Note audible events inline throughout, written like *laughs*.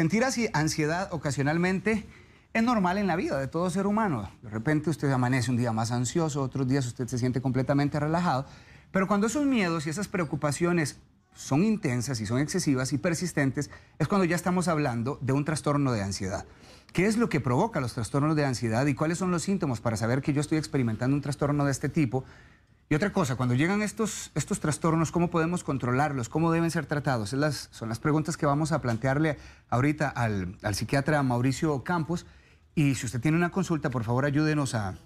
Sentir así ansiedad ocasionalmente es normal en la vida de todo ser humano. De repente usted amanece un día más ansioso, otros días usted se siente completamente relajado, pero cuando esos miedos y esas preocupaciones son intensas y son excesivas y persistentes, es cuando ya estamos hablando de un trastorno de ansiedad. ¿Qué es lo que provoca los trastornos de ansiedad y cuáles son los síntomas para saber que yo estoy experimentando un trastorno de este tipo? Y otra cosa, cuando llegan estos, estos trastornos, ¿cómo podemos controlarlos? ¿Cómo deben ser tratados? son las preguntas que vamos a plantearle ahorita al, psiquiatra Mauricio Campos. Y si usted tiene una consulta, por favor ayúdenos a,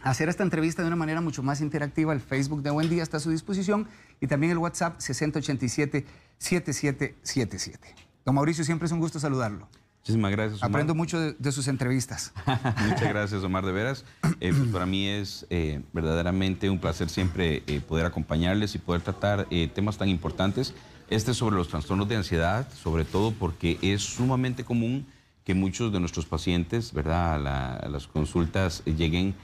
hacer esta entrevista de una manera mucho más interactiva. El Facebook de Buen Día está a su disposición y también el WhatsApp 6087-7777. Don Mauricio, siempre es un gusto saludarlo. Muchísimas gracias. Omar. Aprendo mucho de, sus entrevistas. *laughs* Muchas gracias, Omar, de veras. Eh, pues, para mí es eh, verdaderamente un placer siempre eh, poder acompañarles y poder tratar temas tan importantes. Este es sobre los trastornos de ansiedad, sobre todo porque es sumamente común que muchos de nuestros pacientes, ¿verdad?, las consultas lleguen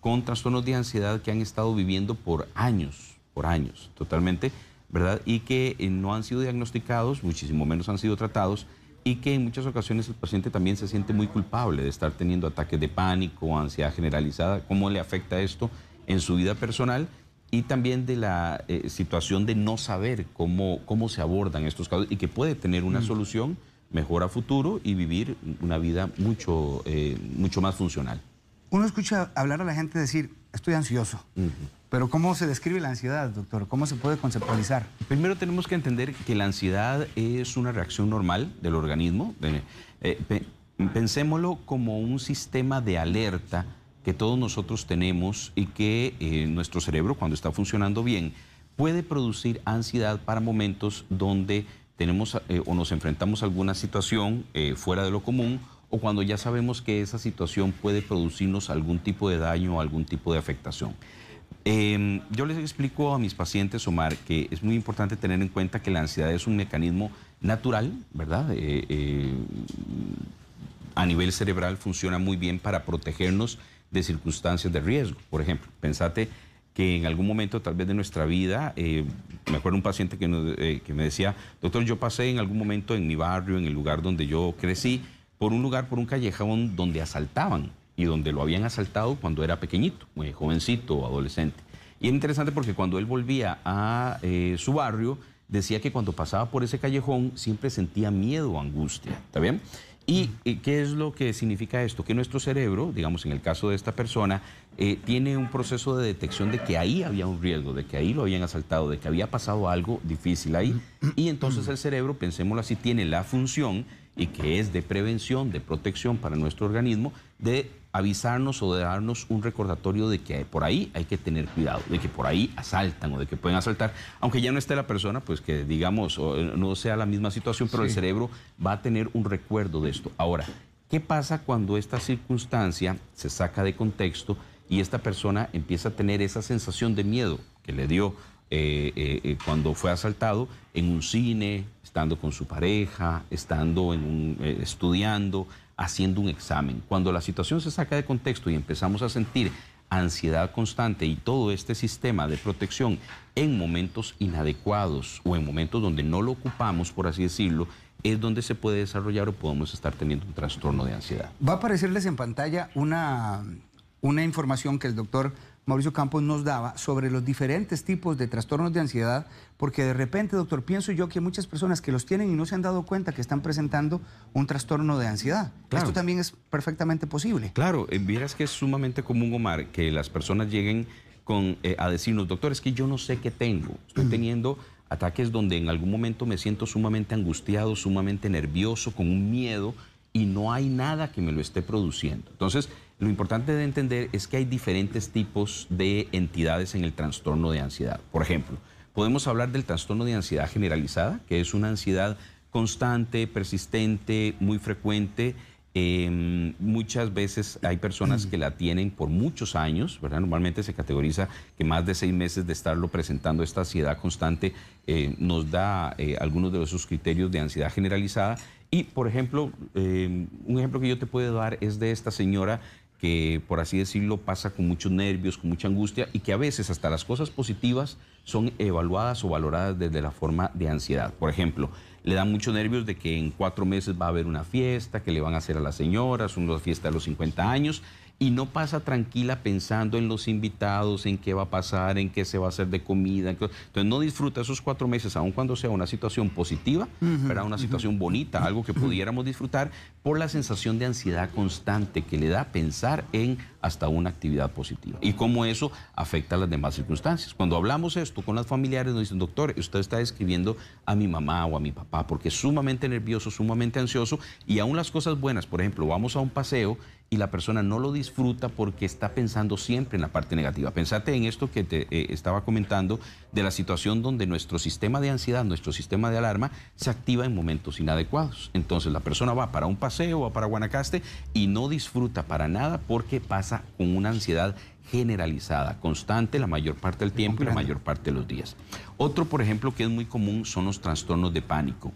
con trastornos de ansiedad que han estado viviendo por años, por años, totalmente, ¿verdad? Y que no han sido diagnosticados, muchísimo menos han sido tratados y que en muchas ocasiones el paciente también se siente muy culpable de estar teniendo ataques de pánico, ansiedad generalizada, cómo le afecta esto en su vida personal y también de la eh, situación de no saber cómo, cómo se abordan estos casos y que puede tener una mm. solución mejor a futuro y vivir una vida mucho, eh, mucho más funcional. Uno escucha hablar a la gente decir, estoy ansioso. Pero ¿cómo se describe la ansiedad, doctor? ¿Cómo se puede conceptualizar? Primero tenemos que entender que la ansiedad es una reacción normal del organismo. Eh, pensémoslo como un sistema de alerta que todos nosotros tenemos y que eh, nuestro cerebro, cuando está funcionando bien, puede producir ansiedad para momentos donde tenemos eh, o nos enfrentamos a alguna situación eh, fuera de lo común o cuando ya sabemos que esa situación puede producirnos algún tipo de daño o algún tipo de afectación. Em, yo les explico a mis pacientes, Omar, que es muy importante tener en cuenta que la ansiedad es un mecanismo natural, ¿verdad? Eh, eh, a nivel cerebral funciona muy bien para protegernos de circunstancias de riesgo. Por ejemplo, pensate que en algún momento tal vez de nuestra vida, eh, me acuerdo un paciente que, que, me decía, doctor, yo pasé en algún momento en mi barrio, en el lugar donde yo crecí, por un lugar, por un callejón donde asaltaban y donde lo habían asaltado cuando era pequeñito, muy jovencito, adolescente. Y es interesante porque cuando él volvía a eh, su barrio, decía que cuando pasaba por ese callejón siempre sentía miedo o angustia, ¿está bien? ¿Y eh, qué es lo que significa esto? Que nuestro cerebro, digamos en el caso de esta persona, eh, tiene un proceso de detección de que ahí había un riesgo, de que ahí lo habían asaltado, de que había pasado algo difícil ahí. Y entonces el cerebro, pensémoslo así, tiene la función y que es de prevención, de protección para nuestro organismo, de avisarnos o de darnos un recordatorio de que por ahí hay que tener cuidado, de que por ahí asaltan o de que pueden asaltar, aunque ya no esté la persona, pues que digamos eh, no sea la misma situación, pero el cerebro va a tener un recuerdo de esto. Ahora, ¿qué pasa cuando esta circunstancia se saca de contexto y esta persona empieza a tener esa sensación de miedo que le dio eh, eh, cuando fue asaltado en un cine, estando con su pareja, estando en un, eh, estudiando, haciendo un examen. Cuando la situación se saca de contexto y empezamos a sentir ansiedad constante y todo este sistema de protección en momentos inadecuados o en momentos donde no lo ocupamos, por así decirlo, es donde se puede desarrollar o podemos estar teniendo un trastorno de ansiedad. Va a aparecerles en pantalla una, una información que el doctor Mauricio Campos nos daba sobre los diferentes tipos de trastornos de ansiedad, porque de repente, doctor, pienso yo que muchas personas que los tienen y no se han dado cuenta que están presentando un trastorno de ansiedad. Claro. Esto también es perfectamente posible. Claro, eh, vieras que es sumamente común, Omar, que las personas lleguen con, eh, a decirnos, doctor, es que yo no sé qué tengo, estoy teniendo ataques donde en algún momento me siento sumamente angustiado, sumamente nervioso, con un miedo, y no hay nada que me lo esté produciendo. Entonces, lo importante de entender es que hay diferentes tipos de entidades en el trastorno de ansiedad. Por ejemplo, podemos hablar del trastorno de ansiedad generalizada, que es una ansiedad constante, persistente, muy frecuente. Em, muchas veces hay personas que la tienen por muchos años, ¿verdad? Normalmente se categoriza que más de seis meses de estarlo presentando esta ansiedad constante eh, nos da eh, algunos de esos criterios de ansiedad generalizada. Y, por ejemplo, em, un ejemplo que yo te puedo dar es de esta señora que, por así decirlo, pasa con muchos nervios, con mucha angustia y que a veces hasta las cosas positivas son evaluadas o valoradas desde la forma de ansiedad. Por ejemplo, le dan muchos nervios de que en cuatro meses va a haber una fiesta, que le van a hacer a las señoras, una fiesta de los 50 años, y no pasa tranquila pensando en los invitados, en qué va a pasar, en qué se va a hacer de comida. Entonces no disfruta esos cuatro meses, aun cuando sea una situación positiva, una situación bonita, algo que pudiéramos disfrutar, por la sensación de ansiedad constante que le da pensar en hasta una actividad positiva y cómo eso afecta a las demás circunstancias. Cuando hablamos esto con las familiares, nos dicen, doctor, usted está describiendo a mi mamá o a mi papá porque es sumamente nervioso, sumamente ansioso y aún las cosas buenas, por ejemplo, vamos a un paseo y la persona no lo disfruta porque está pensando siempre en la parte negativa. Pensate en esto que te eh, estaba comentando de la situación donde nuestro sistema de ansiedad, nuestro sistema de alarma se activa en momentos inadecuados. Entonces la persona va para un paseo, va para Guanacaste y no disfruta para nada porque pasa con una ansiedad generalizada, constante la mayor parte del tiempo y la mayor parte de los días. Otro, por ejemplo, que es muy común son los trastornos de pánico.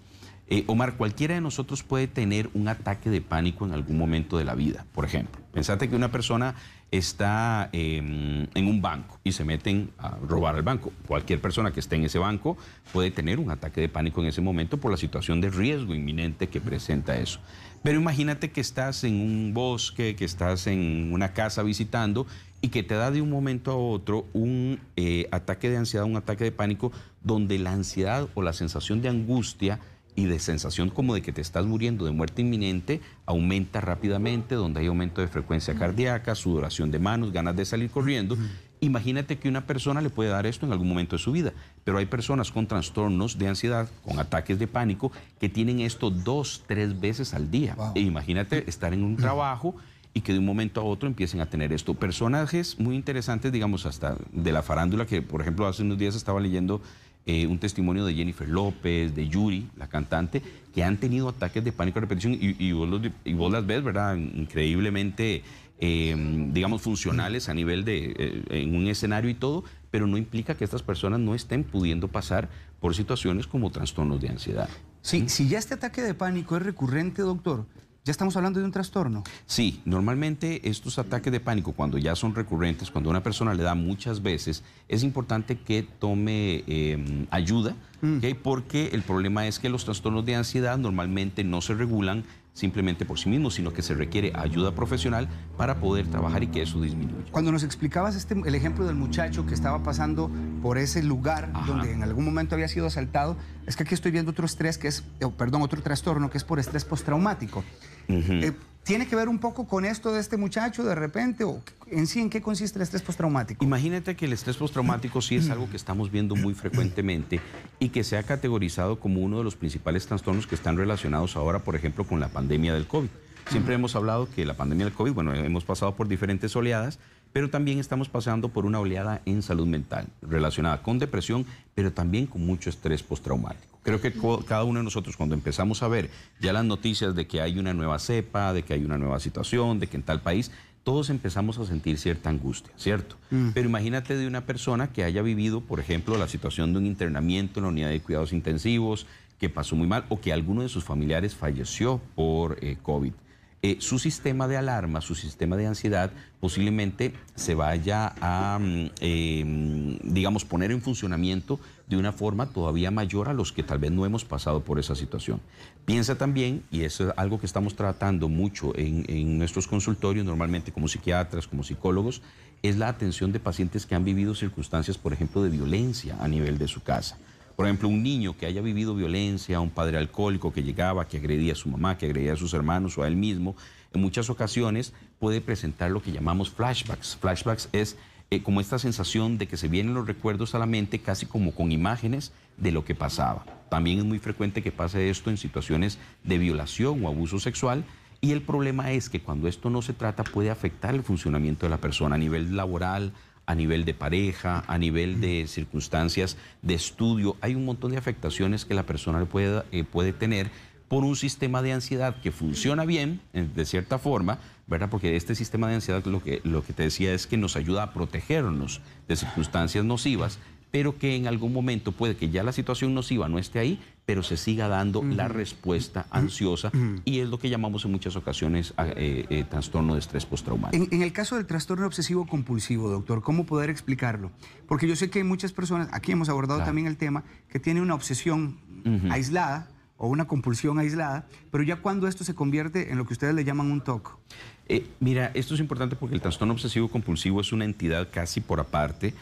Eh, Omar, cualquiera de nosotros puede tener un ataque de pánico en algún momento de la vida, por ejemplo. Pensate que una persona está em, en un banco y se meten a robar el banco. Cualquier persona que esté en ese banco puede tener un ataque de pánico en ese momento por la situación de riesgo inminente que presenta eso. Pero imagínate que estás en un bosque, que estás en una casa visitando y que te da de un momento a otro un eh, ataque de ansiedad, un ataque de pánico, donde la ansiedad o la sensación de angustia y de sensación como de que te estás muriendo de muerte inminente aumenta rápidamente, donde hay aumento de frecuencia cardíaca, sudoración de manos, ganas de salir corriendo. Imagínate que una persona le puede dar esto en algún momento de su vida, pero hay personas con trastornos de ansiedad, con ataques de pánico, que tienen esto dos, tres veces al día. E imagínate estar en un trabajo y que de un momento a otro empiecen a tener esto. Personajes muy interesantes, digamos, hasta de la farándula, que por ejemplo hace unos días estaba leyendo eh, un testimonio de Jennifer López, de Yuri, la cantante, que han tenido ataques de pánico a repetición y, vos, las ves, ¿verdad? Increíblemente, em, digamos, funcionales a nivel de, eh, en un escenario y todo, pero no implica que estas personas no estén pudiendo pasar por situaciones como trastornos de ansiedad. Sí, si ya este ataque de pánico es recurrente, doctor, ¿Ya estamos hablando de un trastorno? Sí, normalmente estos ataques de pánico, cuando ya son recurrentes, cuando una persona le da muchas veces, es importante que tome em, ayuda, mm. porque el problema es que los trastornos de ansiedad normalmente no se regulan simplemente por sí mismos, sino que se requiere ayuda profesional para poder trabajar y que eso disminuya. Cuando nos explicabas este, el ejemplo del muchacho que estaba pasando por ese lugar donde en algún momento había sido asaltado, es que aquí estoy viendo otro estrés que es, perdón, otro trastorno que es por estrés postraumático. Eh, ¿Tiene que ver un poco con esto de este muchacho de repente? ¿O en sí en qué consiste el estrés postraumático? Imagínate que el estrés postraumático sí es algo que estamos viendo muy frecuentemente y que se ha categorizado como uno de los principales trastornos que están relacionados ahora, por ejemplo, con la pandemia del COVID. Siempre hemos hablado que la pandemia del COVID, bueno, hemos pasado por diferentes oleadas, pero también estamos pasando por una oleada en salud mental relacionada con depresión, pero también con mucho estrés postraumático. Creo que cada uno de nosotros cuando empezamos a ver ya las noticias de que hay una nueva cepa, de que hay una nueva situación, de que en tal país, todos empezamos a sentir cierta angustia, ¿cierto? Mm. Pero imagínate de una persona que haya vivido, por ejemplo, la situación de un internamiento en la unidad de cuidados intensivos, que pasó muy mal o que alguno de sus familiares falleció por eh, COVID. Eh, su sistema de alarma, su sistema de ansiedad, posiblemente se vaya a, mm, em, digamos, poner en funcionamiento de una forma todavía mayor a los que tal vez no hemos pasado por esa situación. Piensa también, y es algo que estamos tratando mucho en nuestros consultorios, normalmente como psiquiatras, como psicólogos, es la atención de pacientes que han vivido circunstancias, por ejemplo, de violencia a nivel de su casa por ejemplo, un niño que haya vivido violencia, un padre alcohólico que llegaba, que agredía a su mamá, que agredía a sus hermanos o a él mismo, en muchas ocasiones puede presentar lo que llamamos flashbacks. Flashbacks es eh, como esta sensación de que se vienen los recuerdos a la mente casi como con imágenes de lo que pasaba. También es muy frecuente que pase esto en situaciones de violación o abuso sexual. Y el problema es que cuando esto no se trata puede afectar el funcionamiento de la persona a nivel laboral, a nivel de pareja, a nivel de circunstancias de estudio. Hay un montón de afectaciones que la persona puede, eh, puede tener por un sistema de ansiedad que funciona bien, de cierta forma, ¿verdad? Porque este sistema de ansiedad lo que, lo que te decía es que nos ayuda a protegernos de circunstancias nocivas pero que en algún momento puede que ya la situación nociva no esté ahí, pero se siga dando la respuesta ansiosa y es lo que llamamos en muchas ocasiones ah, eh, eh, trastorno de estrés postraumático. En, el caso del trastorno obsesivo compulsivo, doctor, ¿cómo poder explicarlo? Porque yo sé que hay muchas personas, aquí hemos abordado también el tema, que tiene una obsesión aislada o una compulsión aislada, pero ya cuando esto se convierte en lo que ustedes le llaman un TOC. Eh, mira, esto es importante porque el trastorno obsesivo compulsivo es una entidad casi por aparte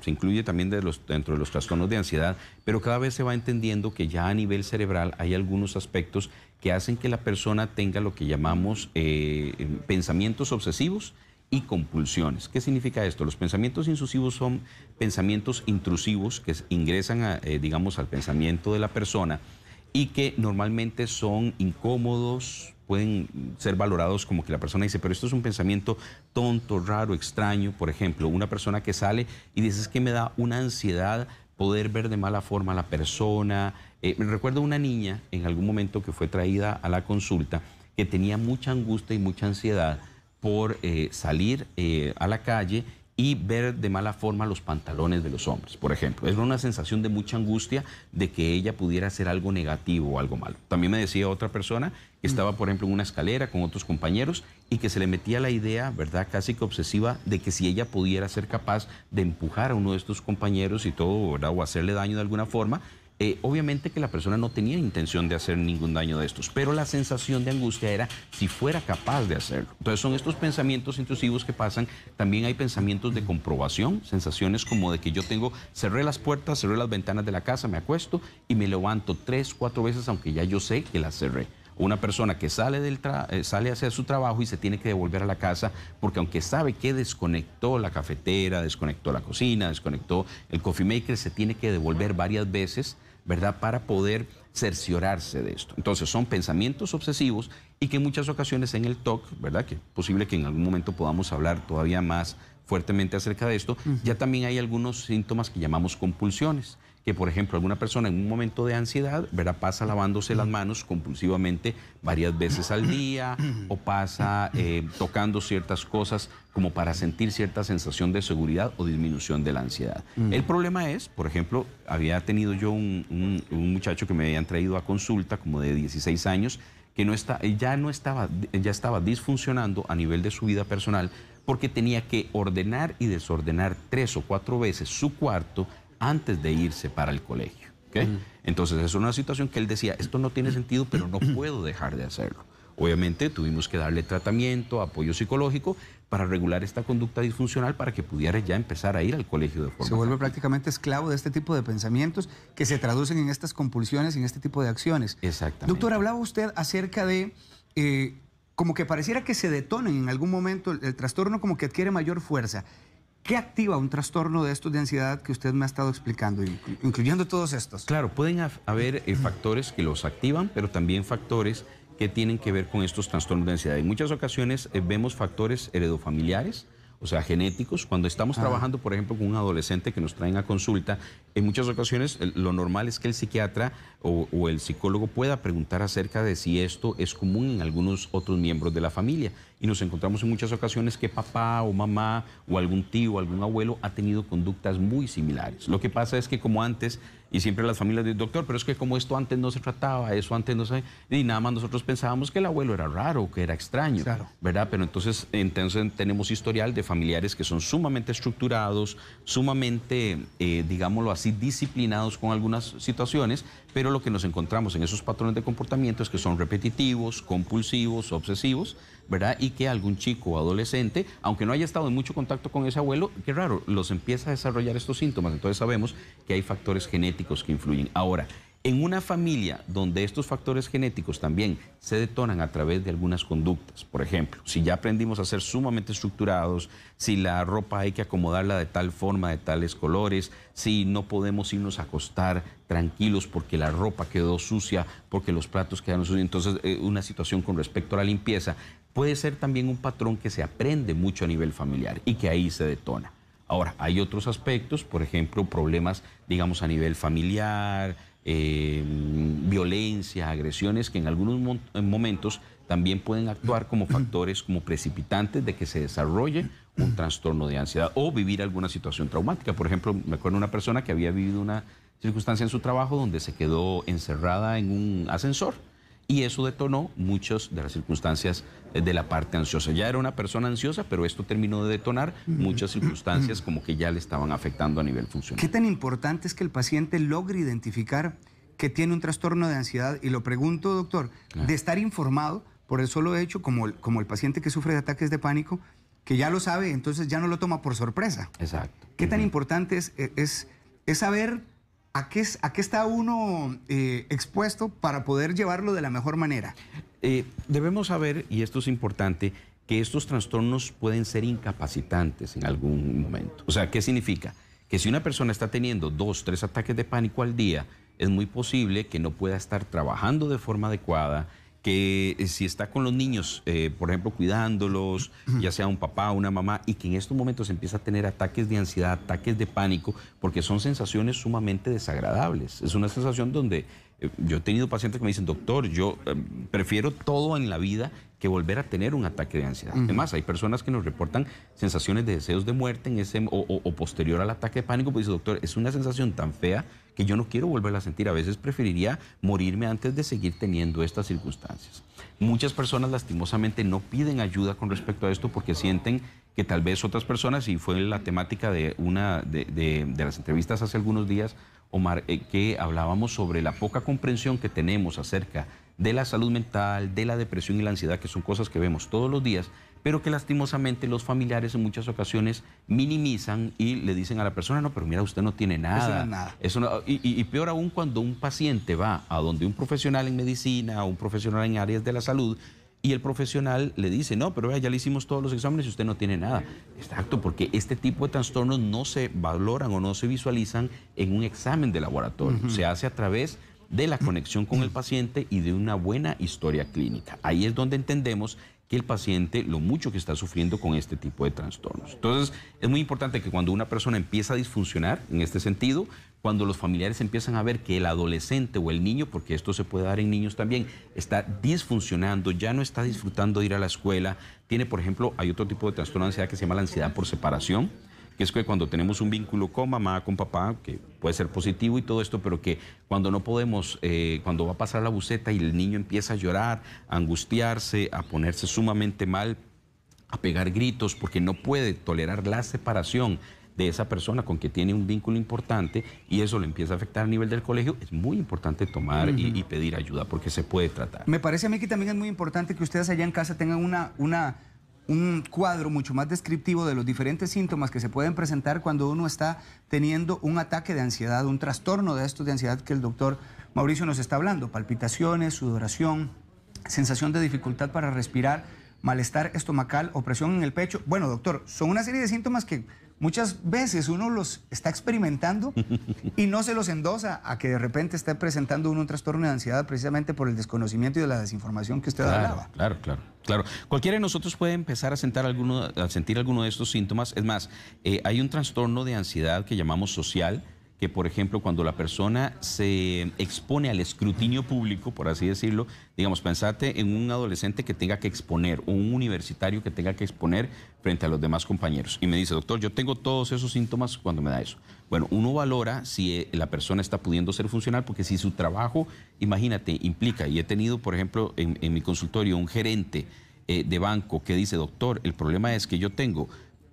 se incluye también dentro de los trastornos de ansiedad, pero cada vez se va entendiendo que ya a nivel cerebral hay algunos aspectos que hacen que la persona tenga lo que llamamos eh, pensamientos obsesivos y compulsiones. ¿Qué significa esto? Los pensamientos intrusivos son pensamientos intrusivos que ingresan, eh, digamos, al pensamiento de la persona y que normalmente son incómodos, pueden ser valorados como que la persona dice, pero esto es un pensamiento tonto, raro, extraño. Por ejemplo, una persona que sale y dices que me da una ansiedad poder ver de mala forma a la persona. Eh, me recuerdo una niña en algún momento que fue traída a la consulta que tenía mucha angustia y mucha ansiedad por eh, salir eh, a la calle y ver de mala forma los pantalones de los hombres, por ejemplo. Es una sensación de mucha angustia de que ella pudiera hacer algo negativo o algo malo. También me decía otra persona que estaba, por ejemplo, en una escalera con otros compañeros y que se le metía la idea, ¿verdad?, casi que obsesiva de que si ella pudiera ser capaz de empujar a uno de estos compañeros y todo, ¿verdad?, o hacerle daño de alguna forma, eh, obviamente que la persona no tenía intención de hacer ningún daño de estos, pero la sensación de angustia era si fuera capaz de hacerlo. Entonces son estos pensamientos intrusivos que pasan, también hay pensamientos de comprobación, sensaciones como de que yo tengo, cerré las puertas, cerré las ventanas de la casa, me acuesto y me levanto tres, cuatro veces aunque ya yo sé que las cerré una persona que sale, del tra eh, sale hacia su trabajo y se tiene que devolver a la casa porque aunque sabe que desconectó la cafetera, desconectó la cocina, desconectó el coffee maker, se tiene que devolver varias veces, ¿verdad? Para poder cerciorarse de esto. Entonces son pensamientos obsesivos y que en muchas ocasiones en el TOC, ¿verdad? Que es posible que en algún momento podamos hablar todavía más fuertemente acerca de esto, ya también hay algunos síntomas que llamamos compulsiones que, por ejemplo, alguna persona en un momento de ansiedad, verá Pasa lavándose las manos compulsivamente varias veces al día o pasa eh, tocando ciertas cosas como para sentir cierta sensación de seguridad o disminución de la ansiedad. Mm. El problema es, por ejemplo, había tenido yo un, un, muchacho que me habían traído a consulta como de 16 años que no está, ya no estaba, ya estaba disfuncionando a nivel de su vida personal porque tenía que ordenar y desordenar tres o cuatro veces su cuarto antes de irse para el colegio. ¿okay? Entonces es una situación que él decía, esto no tiene sentido, pero no puedo dejar de hacerlo. Obviamente tuvimos que darle tratamiento, apoyo psicológico para regular esta conducta disfuncional para que pudiera ya empezar a ir al colegio de forma. Se vuelve prácticamente esclavo de este tipo de pensamientos que se traducen en estas compulsiones, en este tipo de acciones. Exactamente. Doctor, hablaba usted acerca de eh, como que pareciera que se detonen en algún momento, el, el trastorno como que adquiere mayor fuerza. ¿Qué activa un trastorno de estos de ansiedad que usted me ha estado explicando, incluyendo todos estos? Claro, pueden haber eh, factores que los activan, pero también factores que tienen que ver con estos trastornos de ansiedad. En muchas ocasiones eh, vemos factores heredofamiliares, o sea, genéticos. Cuando estamos ah. trabajando, por ejemplo, con un adolescente que nos traen a consulta, en muchas ocasiones lo normal es que el psiquiatra o, o el psicólogo pueda preguntar acerca de si esto es común en algunos otros miembros de la familia. Y nos encontramos en muchas ocasiones que papá o mamá o algún tío o algún abuelo ha tenido conductas muy similares. Lo que pasa es que como antes y siempre las familias dicen, doctor, pero es que como esto antes no se trataba, eso antes no se... Y nada más nosotros pensábamos que el abuelo era raro, que era extraño, claro. ¿verdad? Pero entonces, entonces tenemos historial de familiares que son sumamente estructurados, sumamente, eh, digámoslo así, disciplinados con algunas situaciones pero lo que nos encontramos en esos patrones de comportamiento es que son repetitivos, compulsivos, obsesivos, ¿verdad? Y que algún chico o adolescente, aunque no haya estado en mucho contacto con ese abuelo, qué raro, los empieza a desarrollar estos síntomas. Entonces sabemos que hay factores genéticos que influyen. Ahora, en una familia donde estos factores genéticos también se detonan a través de algunas conductas, por ejemplo, si ya aprendimos a ser sumamente estructurados, si la ropa hay que acomodarla de tal forma, de tales colores, si no podemos irnos a acostar tranquilos porque la ropa quedó sucia, porque los platos quedaron sucios, entonces eh, una situación con respecto a la limpieza puede ser también un patrón que se aprende mucho a nivel familiar y que ahí se detona. Ahora, hay otros aspectos, por ejemplo, problemas, digamos, a nivel familiar, eh, agresiones que en algunos momentos también pueden actuar como *clears throat* factores, como precipitantes de que se desarrolle un *clears throat* trastorno de ansiedad o vivir alguna situación traumática. Por ejemplo, me acuerdo de una persona que había vivido una circunstancia en su trabajo donde se quedó encerrada en un ascensor y eso detonó muchas de las circunstancias eh, de la parte ansiosa. Ya era una persona ansiosa, pero esto terminó de detonar muchas circunstancias como que ya le estaban afectando a nivel funcional. ¿Qué tan importante es que el paciente logre identificar que tiene un trastorno de ansiedad? Y lo pregunto, doctor, de estar informado por el solo hecho, como, como el paciente que sufre de ataques de pánico, que ya lo sabe, entonces ya no lo toma por sorpresa. Exacto. ¿Qué tan importante es, e, es, es saber ¿A qué, está uno eh, expuesto para poder llevarlo de la mejor manera? Eh, debemos saber, y esto es importante, que estos trastornos pueden ser incapacitantes en algún momento. O sea, ¿qué significa? Que si una persona está teniendo dos, tres ataques de pánico al día, es muy posible que no pueda estar trabajando de forma adecuada, que eh, si está con los niños, eh, por ejemplo, cuidándolos, ya sea un papá, o una mamá, y que en estos momentos empieza a tener ataques de ansiedad, ataques de pánico, porque son sensaciones sumamente desagradables. Es una sensación donde eh, yo he tenido pacientes que me dicen, doctor, yo prefiero todo en la vida que volver a tener un ataque de ansiedad. Además, hay personas que nos reportan sensaciones de deseos de muerte en ese, o, posterior al ataque de pánico, pues dice, doctor, es una sensación tan fea que yo no quiero volverla a sentir. A veces preferiría morirme antes de seguir teniendo estas circunstancias. Muchas personas lastimosamente no piden ayuda con respecto a esto porque sienten que tal vez otras personas, y fue la temática de una de, las entrevistas hace algunos días, Omar, eh, que hablábamos sobre la poca comprensión que tenemos acerca de la salud mental, de la depresión y la ansiedad, que son cosas que vemos todos los días, pero que lastimosamente los familiares en muchas ocasiones minimizan y le dicen a la persona, no, pero mira, usted no tiene nada. nada. y, y, peor aún cuando un paciente va a donde un profesional en medicina, un profesional en áreas de la salud, y el profesional le dice, no, pero ya le hicimos todos los exámenes y usted no tiene nada. Exacto, porque este tipo de trastornos no se valoran o no se visualizan en un examen de laboratorio. Se hace a través de la conexión con el paciente y de una buena historia clínica. Ahí es donde entendemos que el paciente lo mucho que está sufriendo con este tipo de trastornos. Entonces, es muy importante que cuando una persona empieza a disfuncionar en este sentido, cuando los familiares empiezan a ver que el adolescente o el niño, porque esto se puede dar en niños también, está disfuncionando, ya no está disfrutando de ir a la escuela, tiene, por ejemplo, hay otro tipo de trastorno de ansiedad que se llama la ansiedad por separación que es que cuando tenemos un vínculo con mamá, con papá, que puede ser positivo y todo esto, pero que cuando no podemos, eh, cuando va a pasar la buceta y el niño empieza a llorar, a angustiarse, a ponerse sumamente mal, a pegar gritos, porque no puede tolerar la separación de esa persona con que tiene un vínculo importante y eso le empieza a afectar a nivel del colegio, es muy importante tomar y, pedir ayuda porque se puede tratar. Me parece a mí que también es muy importante que ustedes allá en casa tengan una, una un cuadro mucho más descriptivo de los diferentes síntomas que se pueden presentar cuando uno está teniendo un ataque de ansiedad, un trastorno de estos de ansiedad que el doctor Mauricio nos está hablando, palpitaciones, sudoración, sensación de dificultad para respirar malestar estomacal, opresión en el pecho. Bueno, doctor, son una serie de síntomas que muchas veces uno los está experimentando *laughs* y no se los endosa a que de repente esté presentando uno un trastorno de ansiedad precisamente por el desconocimiento y de la desinformación que usted hablaba. Claro, claro, claro. Cualquiera de nosotros puede empezar a, sentar alguno, sentir alguno de estos síntomas. Es más, eh, hay un trastorno de ansiedad que llamamos social que, por ejemplo, cuando la persona se expone al escrutinio público, por así decirlo, digamos, pensate en un adolescente que tenga que exponer un universitario que tenga que exponer frente a los demás compañeros. Y me dice, doctor, yo tengo todos esos síntomas cuando me da eso. Bueno, uno valora si eh, la persona está pudiendo ser funcional, porque si su trabajo, imagínate, implica, y he tenido, por ejemplo, en, mi consultorio un gerente eh, de banco que dice, doctor, el problema es que yo tengo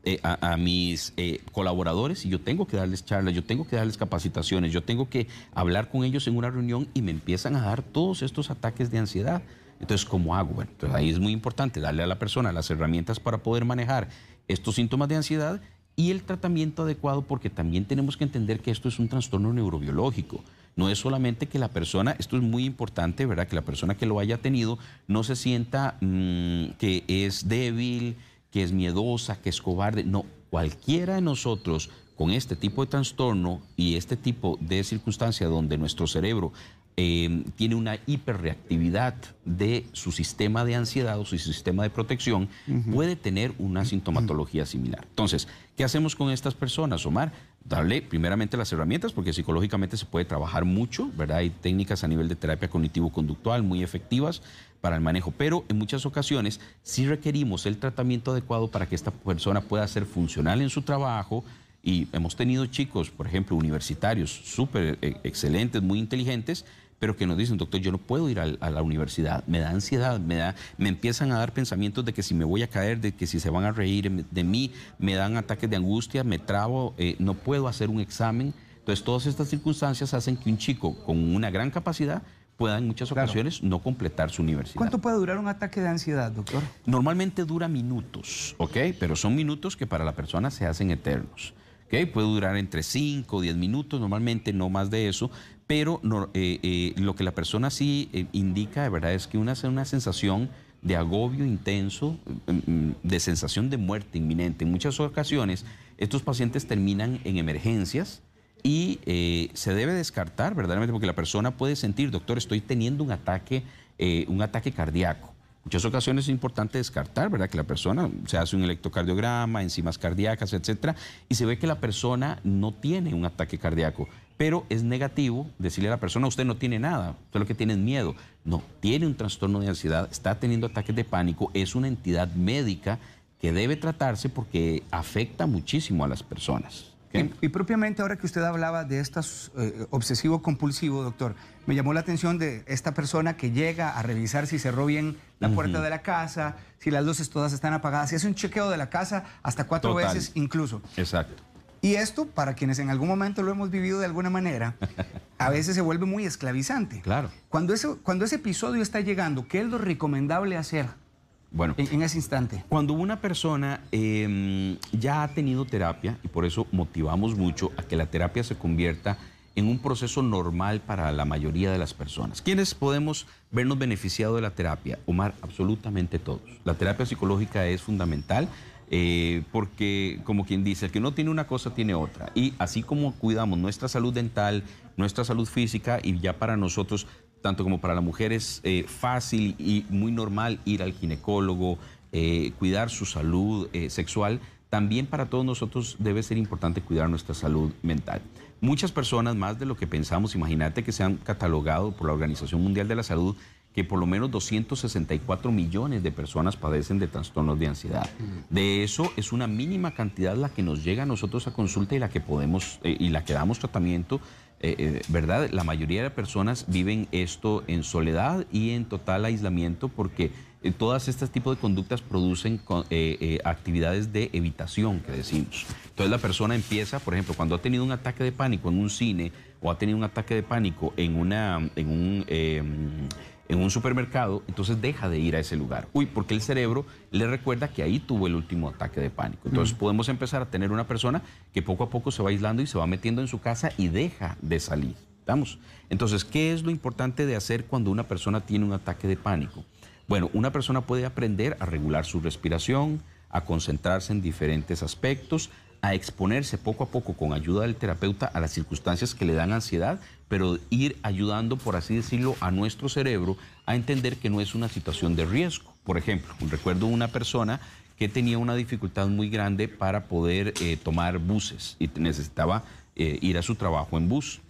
eh, a, mis eh, colaboradores y yo tengo que darles charlas, yo tengo que darles capacitaciones, yo tengo que hablar con ellos en una reunión y me empiezan a dar todos estos ataques de ansiedad. Entonces, ¿cómo hago? Bueno, ahí es muy importante darle a la persona las herramientas para poder manejar estos síntomas de ansiedad y el tratamiento adecuado porque también tenemos que entender que esto es un trastorno neurobiológico. No es solamente que la persona, esto es muy importante, ¿verdad? Que la persona que lo haya tenido no se sienta mm, que es débil, que es miedosa, que es cobarde. No, cualquiera de nosotros con este tipo de trastorno y este tipo de circunstancia donde nuestro cerebro em, tiene una hiperreactividad de su sistema de ansiedad o su sistema de protección, puede tener una sintomatología similar. Entonces, ¿qué hacemos con estas personas, Omar? darle primeramente las herramientas, porque psicológicamente se puede trabajar mucho, ¿verdad? Hay técnicas a nivel de terapia cognitivo-conductual muy efectivas para el manejo, pero en muchas ocasiones sí requerimos el tratamiento adecuado para que esta persona pueda ser funcional en su trabajo. Y hemos tenido chicos, por ejemplo, universitarios súper eh, excelentes, muy inteligentes, pero que nos dicen, doctor, yo no puedo ir a, la universidad, me da ansiedad, me, da, me empiezan a dar pensamientos de que si me voy a caer, de que si se van a reír de mí, me dan ataques de angustia, me trabo, eh, no puedo hacer un examen. Entonces, todas estas circunstancias hacen que un chico con una gran capacidad pueda en muchas ocasiones no completar su universidad. ¿Cuánto puede durar un ataque de ansiedad, doctor? Normalmente dura minutos, ¿ok? Pero son minutos que para la persona se hacen eternos. Puede durar entre 5 o 10 minutos, normalmente no más de eso, pero eh, eh, lo que la persona sí eh, indica de verdad es que una, una sensación de agobio intenso, mm, mm, de sensación de muerte inminente. En muchas ocasiones estos pacientes terminan en emergencias y se debe descartar verdaderamente porque la persona puede sentir, doctor, estoy teniendo un ataque, un ataque cardíaco muchas ocasiones es importante descartar, ¿verdad? Que la persona se hace un electrocardiograma, enzimas cardíacas, etcétera, y se ve que la persona no tiene un ataque cardíaco. Pero es negativo decirle a la persona, usted no tiene nada, usted lo que tiene miedo. No, tiene un trastorno de ansiedad, está teniendo ataques de pánico, es una entidad médica que debe tratarse porque afecta muchísimo a las personas. Y, propiamente ahora que usted hablaba de esto eh, obsesivo compulsivo, doctor, me llamó la atención de esta persona que llega a revisar si cerró bien la puerta de la casa, si las luces todas están apagadas, si hace un chequeo de la casa hasta cuatro veces incluso. Exacto. Y esto, para quienes en algún momento lo hemos vivido de alguna manera, *laughs* a veces se vuelve muy esclavizante. Claro. Cuando cuando ese episodio está llegando, ¿qué es lo recomendable hacer? Bueno, en, ese instante. Cuando una persona em, ya ha tenido terapia, y por eso motivamos mucho a que la terapia se convierta en un proceso normal para la mayoría de las personas. ¿Quiénes podemos vernos beneficiados de la terapia? Omar, absolutamente todos. La terapia psicológica es fundamental eh, porque, como quien dice, el que no tiene una cosa tiene otra. Y así como cuidamos nuestra salud dental, nuestra salud física y ya para nosotros tanto como para la mujer, es eh, fácil y muy normal ir al ginecólogo, eh, cuidar su salud eh, sexual, también para todos nosotros debe ser importante cuidar nuestra salud mental. Muchas personas, más de lo que pensamos, imagínate que se han catalogado por la Organización Mundial de la Salud que por lo menos 264 millones de personas padecen de trastornos de ansiedad. Mm. De eso es una mínima cantidad la que nos llega a nosotros a consulta y la que podemos y la que damos tratamiento eh, eh, ¿verdad? La mayoría de personas viven esto en soledad y en total aislamiento porque eh, todas estas tipos de conductas producen actividades de evitación, que decimos. Entonces la persona empieza, por ejemplo, cuando ha tenido un ataque de pánico en un cine o ha tenido un ataque de pánico en, una, en un em, en un supermercado, entonces deja de ir a ese lugar. Uy, porque el cerebro le recuerda que ahí tuvo el último ataque de pánico. Entonces podemos empezar a tener una persona que poco a poco se va aislando y se va metiendo en su casa y deja de salir. ¿Estamos? Entonces, ¿qué es lo importante de hacer cuando una persona tiene un ataque de pánico? Bueno, una persona puede aprender a regular su respiración, a concentrarse en diferentes aspectos, a exponerse poco a poco con ayuda del terapeuta a las circunstancias que le dan ansiedad pero ir ayudando, por así decirlo, a nuestro cerebro a entender que no es una situación de riesgo. Por ejemplo, recuerdo una persona que tenía una dificultad muy grande para poder eh, tomar buses y necesitaba eh, ir a su trabajo en bus.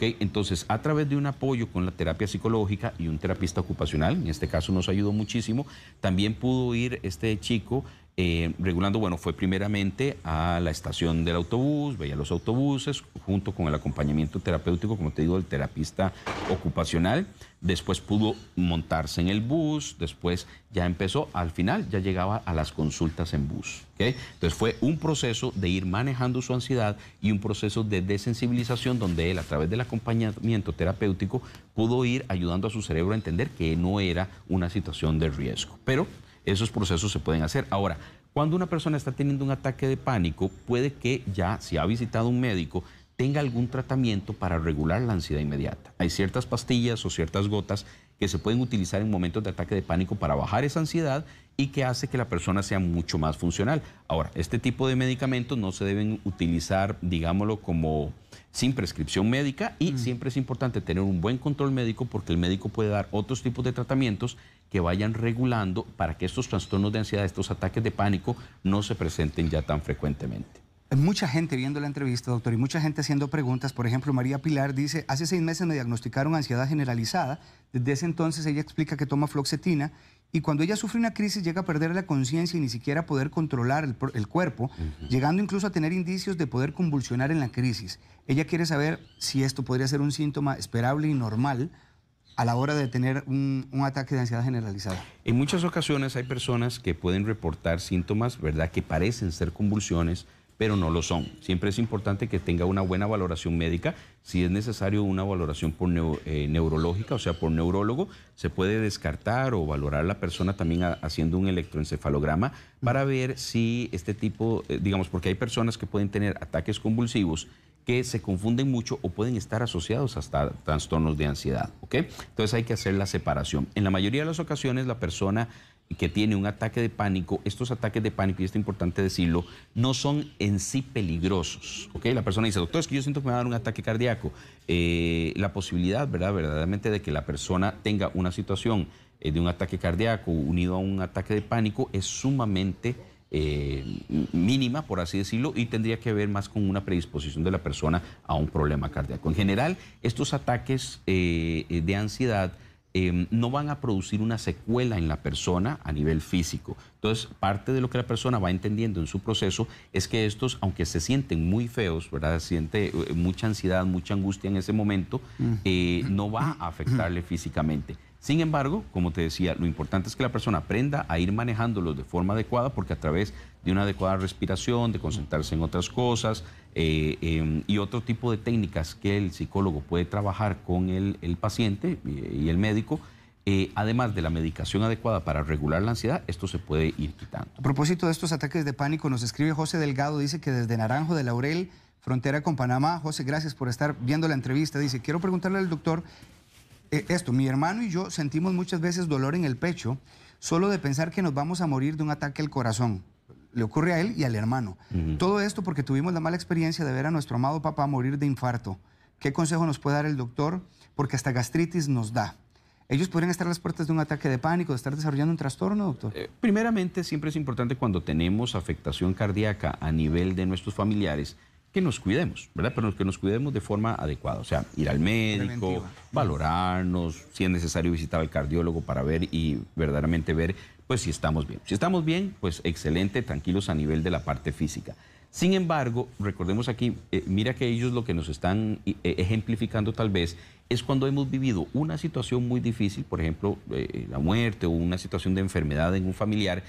Entonces, a través de un apoyo con la terapia psicológica y un terapista ocupacional, en este caso nos ayudó muchísimo, también pudo ir este chico eh, regulando, bueno, fue primeramente a la estación del autobús, veía los autobuses, junto con el acompañamiento terapéutico, como te digo, el terapista ocupacional. Después pudo montarse en el bus, después ya empezó, al final ya llegaba a las consultas en bus. ¿okay? Entonces fue un proceso de ir manejando su ansiedad y un proceso de desensibilización donde él, a través del acompañamiento terapéutico, pudo ir ayudando a su cerebro a entender que no era una situación de riesgo. Pero esos procesos se pueden hacer. Ahora, cuando una persona está teniendo un ataque de pánico, puede que ya, si ha visitado un médico, tenga algún tratamiento para regular la ansiedad inmediata. Hay ciertas pastillas o ciertas gotas que se pueden utilizar en momentos de ataque de pánico para bajar esa ansiedad y que hace que la persona sea mucho más funcional. Ahora, este tipo de medicamentos no se deben utilizar, digámoslo, como sin prescripción médica y siempre es importante tener un buen control médico porque el médico puede dar otros tipos de tratamientos que vayan regulando para que estos trastornos de ansiedad, estos ataques de pánico no se presenten ya tan frecuentemente. Mucha gente viendo la entrevista, doctor, y mucha gente haciendo preguntas. Por ejemplo, María Pilar dice, hace seis meses me diagnosticaron ansiedad generalizada. Desde ese entonces ella explica que toma floxetina y cuando ella sufre una crisis llega a perder la conciencia y ni siquiera poder controlar el, cuerpo, llegando incluso a tener indicios de poder convulsionar en la crisis. Ella quiere saber si esto podría ser un síntoma esperable y normal a la hora de tener un, un, ataque de ansiedad generalizada? En muchas ocasiones hay personas que pueden reportar síntomas, ¿verdad?, que parecen ser convulsiones, pero no lo son. Siempre es importante que tenga una buena valoración médica. Si es necesario una valoración por eh, neurológica, o sea, por neurólogo, se puede descartar o valorar la persona también haciendo un electroencefalograma para ver si este tipo, eh, digamos, porque hay personas que pueden tener ataques convulsivos que se confunden mucho o pueden estar asociados hasta trastornos de ansiedad, ¿ok? Entonces hay que hacer la separación. En la mayoría de las ocasiones la persona que tiene un ataque de pánico, estos ataques de pánico, y esto es importante decirlo, no son en sí peligrosos. La persona dice, doctor, es que yo siento que me va a dar un ataque cardíaco. Eh, la posibilidad, ¿verdad? Verdaderamente de que la persona tenga una situación eh, de un ataque cardíaco unido a un ataque de pánico es sumamente eh, mínima, por así decirlo, y tendría que ver más con una predisposición de la persona a un problema cardíaco. En general, estos ataques de ansiedad, Em, no van a producir una secuela en la persona a nivel físico. Entonces, parte de lo que la persona va entendiendo en su proceso es que estos, aunque se sienten muy feos, ¿verdad? Siente eh, mucha ansiedad, mucha angustia en ese momento, mm. eh, no va a afectarle físicamente. Sin embargo, como te decía, lo importante es que la persona aprenda a ir manejándolos de forma adecuada, porque a través de una adecuada respiración, de concentrarse en otras cosas, eh, em, y otro tipo de técnicas que el psicólogo puede trabajar con el, paciente eh, y, el médico. Eh, además de la medicación adecuada para regular la ansiedad, esto se puede ir quitando. A propósito de estos ataques de pánico, nos escribe José Delgado, dice que desde Naranjo de Laurel, frontera con Panamá, José, gracias por estar viendo la entrevista, dice, quiero preguntarle al doctor esto, mi hermano y yo sentimos muchas veces dolor en el pecho solo de pensar que nos vamos a morir de un ataque al corazón le ocurre a él y al hermano. Todo esto porque tuvimos la mala experiencia de ver a nuestro amado papá morir de infarto. ¿Qué consejo nos puede dar el doctor? Porque hasta gastritis nos da. ¿Ellos podrían estar a las puertas de un ataque de pánico, de estar desarrollando un trastorno, doctor? Eh, primeramente, siempre es importante cuando tenemos afectación cardíaca a nivel de nuestros familiares, que nos cuidemos, ¿verdad? Pero que nos cuidemos de forma adecuada, o sea, ir al médico, valorarnos, si es necesario visitar al cardiólogo para ver y verdaderamente ver pues si estamos bien. Si estamos bien, pues excelente, tranquilos a nivel de la parte física. Sin embargo, recordemos aquí, eh, mira que ellos lo que nos están eh, eh, ejemplificando tal vez es cuando hemos vivido una situación muy difícil, por ejemplo, la muerte o una situación de enfermedad en un familiar,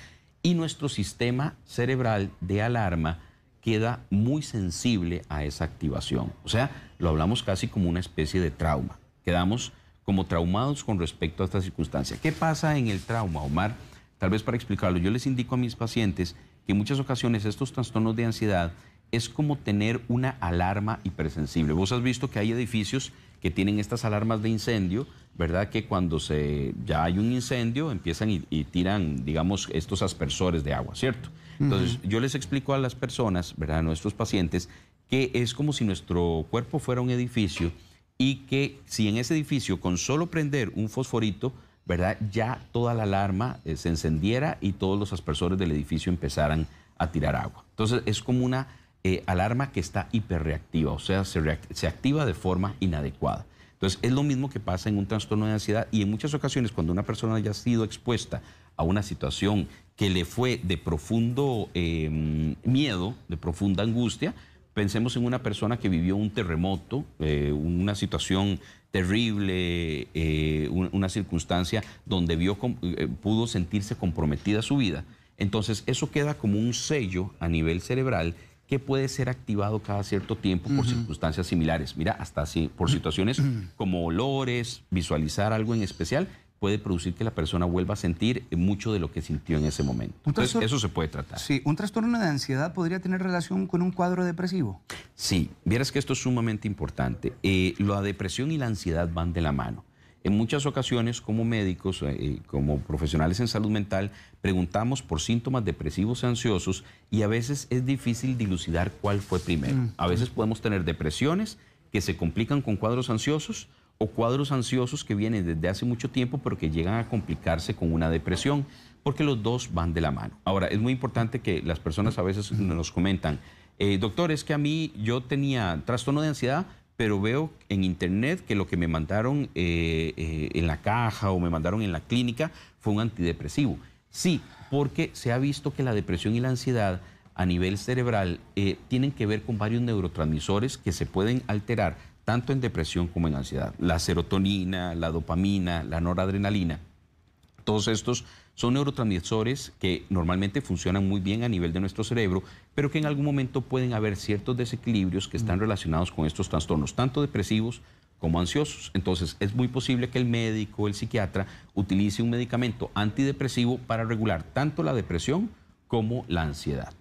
y nuestro sistema cerebral de alarma queda muy sensible a esa activación. O sea, lo hablamos casi como una especie de trauma. Quedamos como traumados con respecto a esta circunstancia. ¿Qué pasa en el trauma, Omar? Tal vez para explicarlo, yo les indico a mis pacientes que en muchas ocasiones estos trastornos de ansiedad es como tener una alarma hipersensible. Vos has visto que hay edificios que tienen estas alarmas de incendio, ¿verdad? Que cuando se, ya hay un incendio empiezan y, tiran, digamos, estos aspersores de agua, ¿cierto? Entonces, yo les explico a las personas, ¿verdad? A nuestros pacientes, que es como si nuestro cuerpo fuera un edificio y que si en ese edificio con solo prender un fosforito, ¿verdad? Ya toda la alarma eh, se encendiera y todos los aspersores del edificio empezaran a tirar agua. Entonces es como una eh, alarma que está hiperreactiva, o sea, se, activa de forma inadecuada. Entonces es lo mismo que pasa en un trastorno de ansiedad y en muchas ocasiones cuando una persona haya sido expuesta a una situación que le fue de profundo em, miedo, de profunda angustia, pensemos en una persona que vivió un terremoto, eh, una situación terrible, eh, una circunstancia donde vio, eh, pudo sentirse comprometida su vida. Entonces eso queda como un sello a nivel cerebral que puede ser activado cada cierto tiempo por circunstancias similares. Mira, hasta así, por situaciones como olores, visualizar algo en especial, puede producir que la persona vuelva a sentir mucho de lo que sintió en ese momento. Entonces, eso se puede tratar. Sí, ¿un trastorno de ansiedad podría tener relación con un cuadro depresivo? Sí, vieras que esto es sumamente importante. Eh, la depresión y la ansiedad van de la mano. En muchas ocasiones, como médicos, eh, eh, como profesionales en salud mental, preguntamos por síntomas depresivos ansiosos y a veces es difícil dilucidar cuál fue primero. Mm, a veces mm. podemos tener depresiones que se complican con cuadros ansiosos o cuadros ansiosos que vienen desde hace mucho tiempo pero que llegan a complicarse con una depresión, porque los dos van de la mano. Ahora, es muy importante que las personas a veces mm. nos comentan, eh, doctor, es que a mí yo tenía trastorno de ansiedad, pero veo en internet que lo que me mandaron eh, eh, en la caja o me mandaron en la clínica fue un antidepresivo. Sí, porque se ha visto que la depresión y la ansiedad a nivel cerebral tienen que ver con varios neurotransmisores que se pueden alterar tanto en depresión como en ansiedad. La serotonina, la dopamina, la noradrenalina, todos estos son neurotransmisores que normalmente funcionan muy bien a nivel de nuestro cerebro, pero que en algún momento pueden haber ciertos desequilibrios que están relacionados con estos trastornos, tanto depresivos como ansiosos. Entonces, es muy posible que el médico, el psiquiatra, utilice un medicamento antidepresivo para regular tanto la depresión como la ansiedad.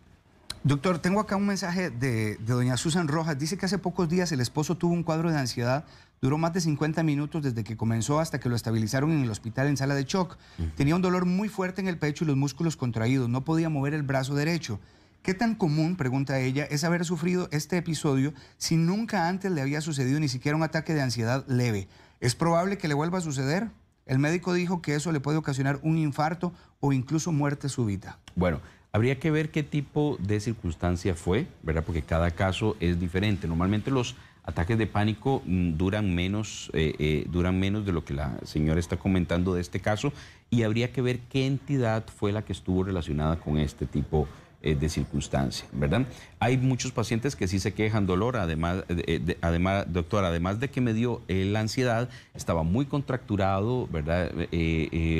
Doctor, tengo acá un mensaje de, de doña Susan Rojas. Dice que hace pocos días el esposo tuvo un cuadro de ansiedad Duró más de 50 minutos desde que comenzó hasta que lo estabilizaron en el hospital en sala de shock. Tenía un dolor muy fuerte en el pecho y los músculos contraídos. No podía mover el brazo derecho. ¿Qué tan común, pregunta ella, es haber sufrido este episodio si nunca antes le había sucedido ni siquiera un ataque de ansiedad leve? ¿Es probable que le vuelva a suceder? El médico dijo que eso le puede ocasionar un infarto o incluso muerte súbita. Bueno, habría que ver qué tipo de circunstancia fue, ¿verdad? Porque cada caso es diferente. Normalmente los ataques de pánico mm, duran menos, eh, eh, duran menos de lo que la señora está comentando de este caso y habría que ver qué entidad fue la que estuvo relacionada con este tipo eh, de circunstancia, ¿verdad? Hay muchos pacientes que sí se quejan dolor, además, de, además doctor, además de que me dio la ansiedad, estaba muy contracturado, ¿verdad?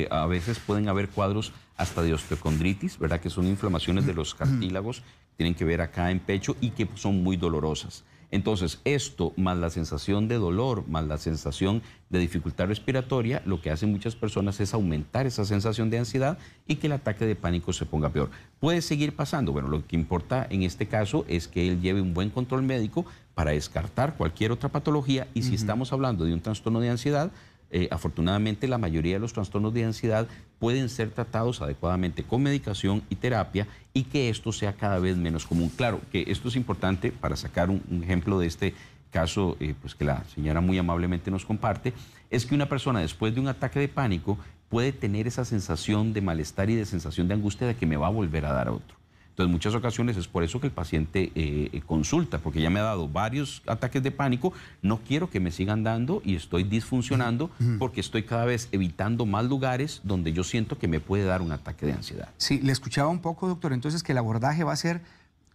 a veces pueden haber cuadros hasta de osteocondritis, ¿verdad? Que son inflamaciones de los cartílagos, tienen que ver acá en pecho y que son muy dolorosas. Entonces, esto más la sensación de dolor, más la sensación de dificultad respiratoria, lo que hacen muchas personas es aumentar esa sensación de ansiedad y que el ataque de pánico se ponga peor. Puede seguir pasando. Bueno, lo que importa en este caso es que él lleve un buen control médico para descartar cualquier otra patología y si estamos hablando de un trastorno de ansiedad, eh, afortunadamente, la mayoría de los trastornos de ansiedad pueden ser tratados adecuadamente con medicación y terapia y que esto sea cada vez menos común. Claro, que esto es importante para sacar un, ejemplo de este caso eh, pues que la señora muy amablemente nos comparte, es que una persona después de un ataque de pánico puede tener esa sensación de malestar y de sensación de angustia de que me va a volver a dar a otro. Entonces, muchas ocasiones es por eso que el paciente eh, eh, consulta, porque ya me ha dado varios ataques de pánico, no quiero que me sigan dando y estoy disfuncionando porque estoy cada vez evitando más lugares donde yo siento que me puede dar un ataque de ansiedad. Sí, le escuchaba un poco, doctor, entonces que el abordaje va a ser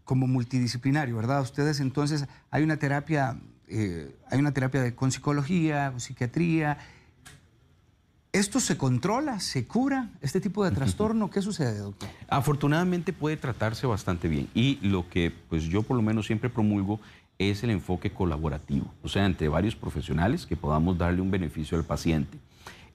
como multidisciplinario, ¿verdad? Ustedes entonces hay una terapia, eh, hay una terapia de, con psicología, psiquiatría. ¿Esto se controla, se cura? ¿Este tipo de trastorno? ¿Qué sucede, doctor? Afortunadamente puede tratarse bastante bien y lo que pues, yo por lo menos siempre promulgo es el enfoque colaborativo, o sea, entre varios profesionales que podamos darle un beneficio al paciente.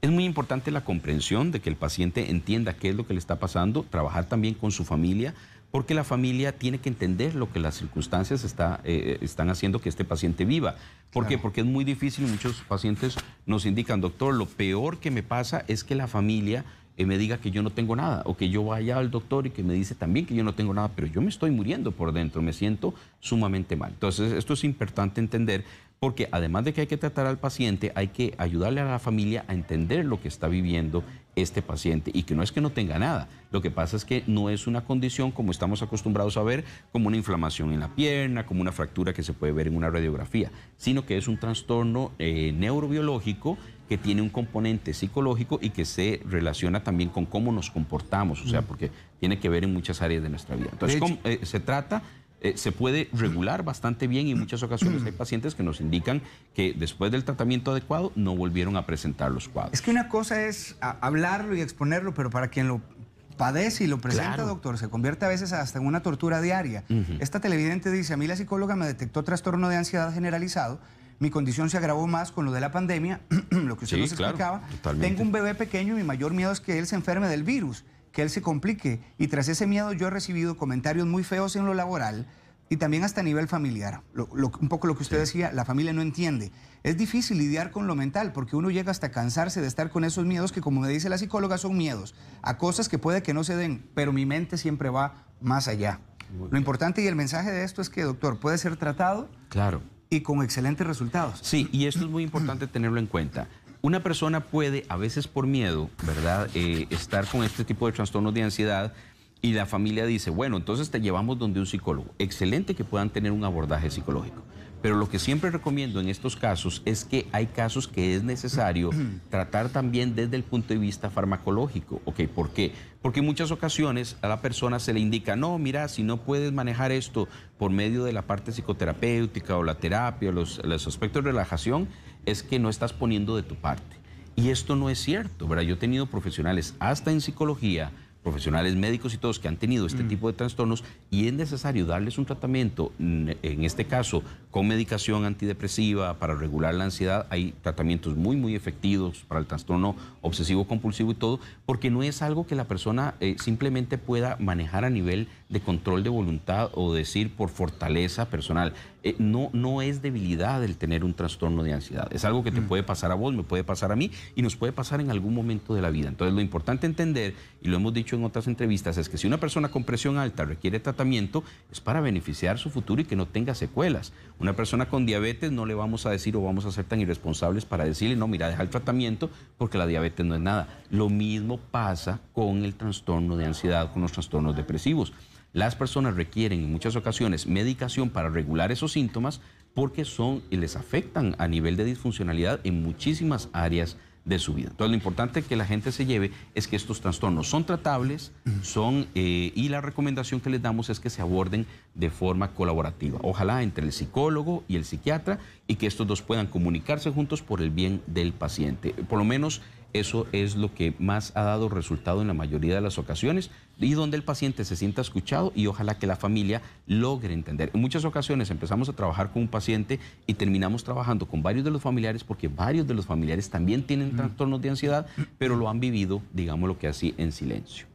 Es muy importante la comprensión de que el paciente entienda qué es lo que le está pasando, trabajar también con su familia porque la familia tiene que entender lo que las circunstancias está, eh, eh, están haciendo que este paciente viva. ¿Por qué? Porque es muy difícil, muchos pacientes nos indican, doctor, lo peor que me pasa es que la familia eh, me diga que yo no tengo nada, o que yo vaya al doctor y que me dice también que yo no tengo nada, pero yo me estoy muriendo por dentro, me siento sumamente mal. Entonces, esto es importante entender porque además de que hay que tratar al paciente, hay que ayudarle a la familia a entender lo que está viviendo este paciente y que no es que no tenga nada, lo que pasa es que no es una condición como estamos acostumbrados a ver, como una inflamación en la pierna, como una fractura que se puede ver en una radiografía, sino que es un trastorno eh, neurobiológico que tiene un componente psicológico y que se relaciona también con cómo nos comportamos, o sea, mm. porque tiene que ver en muchas áreas de nuestra vida. Entonces, eh, se trata eh, se puede regular bastante bien y en muchas ocasiones hay pacientes que nos indican que después del tratamiento adecuado no volvieron a presentar los cuadros. Es que una cosa es hablarlo y exponerlo, pero para quien lo padece y lo presenta, doctor, se convierte a veces hasta en una tortura diaria. Esta televidente dice, a mí la psicóloga me detectó trastorno de ansiedad generalizado, mi condición se agravó más con lo de la pandemia, *clears throat* lo que usted nos explicaba. Tengo un bebé pequeño y mi mayor miedo es que él se enferme del virus que él se complique. Y tras ese miedo yo he recibido comentarios muy feos en lo laboral y también hasta a nivel familiar. un poco lo que usted decía, la familia no entiende. Es difícil lidiar con lo mental porque uno llega hasta cansarse de estar con esos miedos que, como me dice la psicóloga, son miedos a cosas que puede que no se den, pero mi mente siempre va más allá. Lo importante y el mensaje de esto es que, doctor, puede ser tratado. Claro. Y con excelentes resultados. Sí, y esto es muy importante tenerlo en cuenta. Una persona puede, a veces por miedo, ¿verdad?, eh, estar con este tipo de trastornos de ansiedad y la familia dice, bueno, entonces te llevamos donde un psicólogo. Excelente que puedan tener un abordaje psicológico. Pero lo que siempre recomiendo en estos casos es que hay casos que es necesario *clears throat* tratar también desde el punto de vista farmacológico. ¿Ok? ¿Por qué? Porque en muchas ocasiones a la persona se le indica, no, mira, si no puedes manejar esto por medio de la parte psicoterapéutica o la terapia o los aspectos de relajación, es que no estás poniendo de tu parte. Y esto no es cierto, ¿verdad? Yo he tenido profesionales hasta en psicología, profesionales médicos y todos que han tenido este mm. tipo de trastornos y es necesario darles un tratamiento, en este caso con medicación antidepresiva para regular la ansiedad. Hay tratamientos muy, muy efectivos para el trastorno obsesivo compulsivo y todo, porque no es algo que la persona eh, simplemente pueda manejar a nivel de control de voluntad o decir por fortaleza personal. Eh, no, es debilidad el tener un trastorno de ansiedad. Es algo que te mm. puede pasar a vos, me puede pasar a mí y nos puede pasar en algún momento de la vida. Entonces lo importante entender, y lo hemos dicho en otras entrevistas, es que si una persona con presión alta requiere tratamiento, es para beneficiar su futuro y que no tenga secuelas. Una persona con diabetes no le vamos a decir o vamos a ser tan irresponsables para decirle, no, mira, deja el tratamiento porque la diabetes no es nada. Lo mismo pasa con el trastorno de ansiedad, con los trastornos depresivos. Las personas requieren en muchas ocasiones medicación para regular esos síntomas porque son y les afectan a nivel de disfuncionalidad en muchísimas áreas de su vida. Entonces, lo importante que la gente se lleve es que estos trastornos son tratables, son eh, y la recomendación que les damos es que se aborden de forma colaborativa. Ojalá entre el psicólogo y el psiquiatra y que estos dos puedan comunicarse juntos por el bien del paciente. Por lo menos eso es lo que más ha dado resultado en la mayoría de las ocasiones y donde el paciente se sienta escuchado y ojalá que la familia logre entender. En muchas ocasiones empezamos a trabajar con un paciente y terminamos trabajando con varios de los familiares porque varios de los familiares también tienen trastornos de ansiedad, pero lo han vivido, digamos lo que así, en silencio.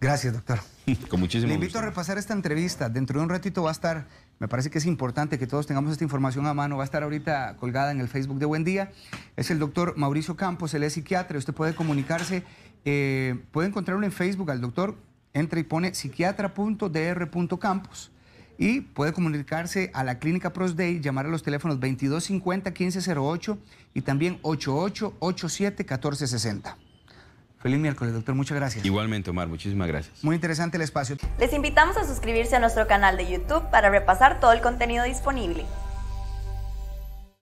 Gracias, doctor. *laughs* con muchísimo Le invito a repasar esta entrevista. Dentro de un ratito va a estar me parece que es importante que todos tengamos esta información a mano. Va a estar ahorita colgada en el Facebook de Buen Día. Es el doctor Mauricio Campos, él es psiquiatra. Usted puede comunicarse, eh, puede encontrarlo en Facebook al doctor. Entra y pone psiquiatra.dr.campos y puede comunicarse a la clínica Prosday, llamar a los teléfonos 2250-1508 y también 8887-1460. Feliz miércoles, doctor. Muchas gracias. Igualmente, Omar. Muchísimas gracias. Muy interesante el espacio. Les invitamos a suscribirse a nuestro canal de YouTube para repasar todo el contenido disponible.